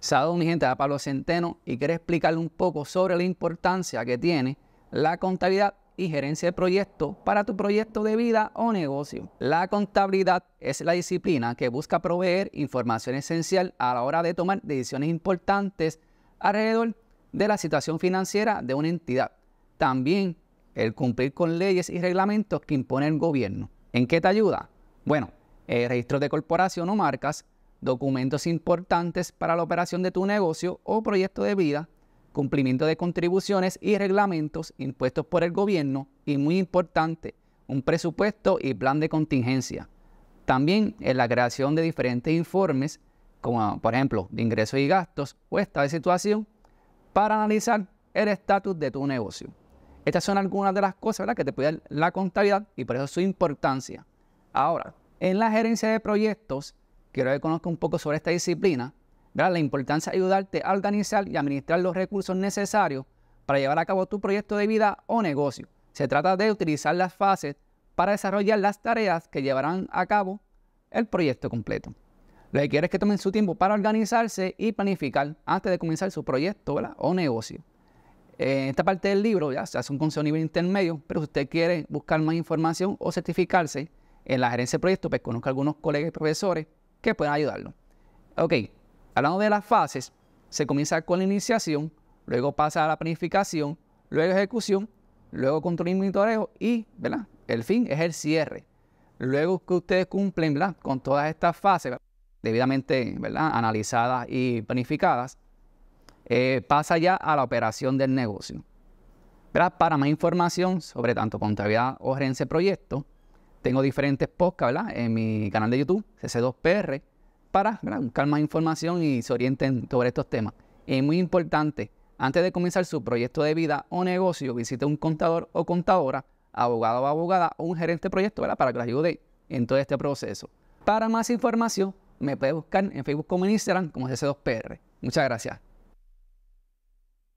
Saludos mi gente, a Pablo Centeno y quiero explicarle un poco sobre la importancia que tiene la contabilidad y gerencia de proyectos para tu proyecto de vida o negocio. La contabilidad es la disciplina que busca proveer información esencial a la hora de tomar decisiones importantes alrededor de la situación financiera de una entidad. También el cumplir con leyes y reglamentos que impone el gobierno. ¿En qué te ayuda? Bueno, registro de corporación o marcas, documentos importantes para la operación de tu negocio o proyecto de vida, cumplimiento de contribuciones y reglamentos impuestos por el gobierno y muy importante, un presupuesto y plan de contingencia. También en la creación de diferentes informes, como por ejemplo de ingresos y gastos o estado de situación, para analizar el estatus de tu negocio. Estas son algunas de las cosas que te puede dar la contabilidad y por eso su importancia. Ahora, en la gerencia de proyectos, quiero que conozca un poco sobre esta disciplina, la importancia de ayudarte a organizar y administrar los recursos necesarios para llevar a cabo tu proyecto de vida o negocio. Se trata de utilizar las fases para desarrollar las tareas que llevarán a cabo el proyecto completo. Lo que quiero es que tomen su tiempo para organizarse y planificar antes de comenzar su proyecto o negocio. En eh, esta parte del libro ya se hace un consejo a nivel intermedio, pero si usted quiere buscar más información o certificarse en la gerencia de proyectos, pues conozca algunos colegas y profesores que pueden ayudarlo. Ok, hablando de las fases, se comienza con la iniciación, luego pasa a la planificación, luego ejecución, luego control y monitoreo y, ¿verdad? El fin es el cierre. Luego que ustedes cumplen, Con todas estas fases debidamente, ¿verdad? Analizadas y planificadas, eh, pasa ya a la operación del negocio. Para más información sobre tanto contabilidad o gerencia de proyectos, tengo diferentes podcasts, En mi canal de YouTube, CC2PR, para buscar más información y se orienten sobre estos temas. Es muy importante, antes de comenzar su proyecto de vida o negocio, visite un contador o contadora, abogado o abogada o un gerente de proyecto, ¿verdad? Para que los ayude en todo este proceso. Para más información, me puede buscar en Facebook como en Instagram como CC2PR. Muchas gracias.